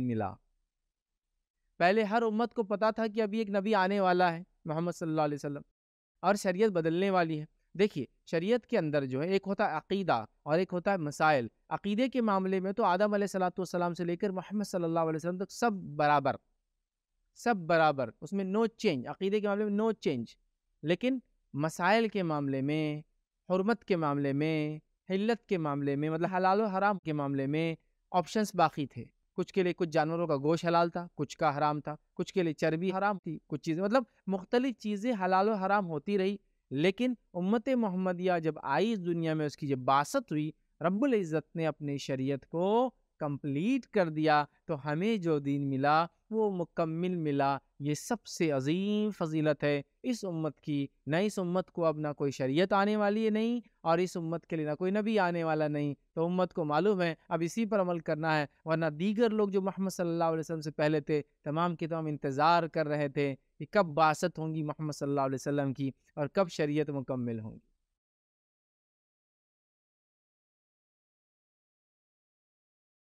मिला पहले हर उम्मत को पता था कि अभी एक नबी आने वाला है मोहम्मद सल्लल्लाहु अलैहि वसल्लम और शरीयत बदलने वाली है देखिए शरीयत के अंदर जो है एक होता है अकीदा और एक होता है मसाइल अकीदे के मामले में तो आदम सलाम से लेकर मोहम्मद सल्लल्लाहु अलैहि वसल्लम तक सब बराबर सब बराबर उसमें नो चेंज अकीदे के मामले में नो चेंज लेकिन मसाइल के मामले में हरमत के मामले में हिल्लत के मामले में मतलब हलाल और हराम के मामले में ऑप्शंस बाकी थे कुछ के लिए कुछ जानवरों का गोश हलाल था कुछ का हराम था कुछ के लिए चर्बी हराम थी कुछ चीज़ें मतलब मुख्तलिफ चीज़ें हलाल और हराम होती रही लेकिन उम्मत मोहम्मदिया जब आई इस दुनिया में उसकी जब बासत हुई रब्बुल इज़्ज़त ने अपनी शरीयत को कंप्लीट कर दिया तो हमें जो दीन मिला वो मुकम्मल मिला ये सबसे अजीम फजीलत है इस उम्मत की न इस उम्मत को अब ना कोई शरीयत आने वाली है नहीं और इस उम्मत के लिए ना कोई नबी आने वाला नहीं तो उम्मत को मालूम है अब इसी पर अमल करना है वरना दीगर लोग जो मोहम्मद सल्लल्लाहु अलैहि वसल्लम से पहले थे तमाम के तमाम इंतज़ार कर रहे थे कि कब बासत होंगी मोहम्मद सल्लल्लाहु अलैहि वसल्लम की और कब शरीयत मुकम्मल होंगी